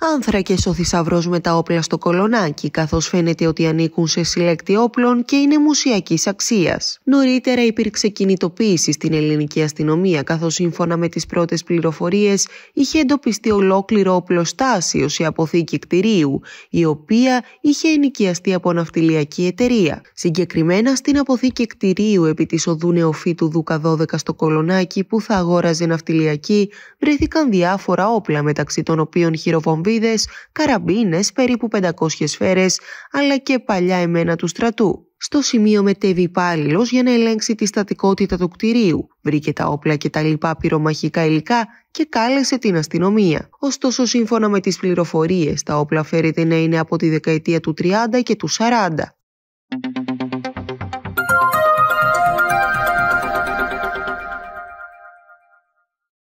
Άνθρακε ο θησαυρό με τα όπλα στο κολονάκι, καθώς φαίνεται ότι ανήκουν σε συλλέκτη όπλων και είναι μουσιακής αξίας. Νωρίτερα υπήρξε κινητοποίηση στην ελληνική αστυνομία, καθώς σύμφωνα με τις πρώτες πληροφορίες είχε εντοπιστεί ολόκληρο οπλοστάσιο σε αποθήκη κτηρίου, η οποία είχε ενοικιαστεί από ναυτιλιακή εταιρεία. Συγκεκριμένα στην αποθήκη κτηρίου επί της οδού Νεοφύτου Δούκα 12 στο κολονάκι που θα αγόραζε ναυτιλιακή βρέθηκαν διάφορα όπλα μεταξύ των οποίων χειροβομβίδια βομβίδες, καραμπίνες, περίπου 500 σφαίρες, αλλά και παλιά εμένα του στρατού. Στο σημείο μετέβη υπάλληλος για να ελέγξει τη στατικότητα του κτηρίου, βρήκε τα όπλα και τα λοιπά πυρομαχικά υλικά και κάλεσε την αστυνομία. Ωστόσο, σύμφωνα με τις πληροφορίες, τα όπλα φέρεται να είναι από τη δεκαετία του 30 και του 40.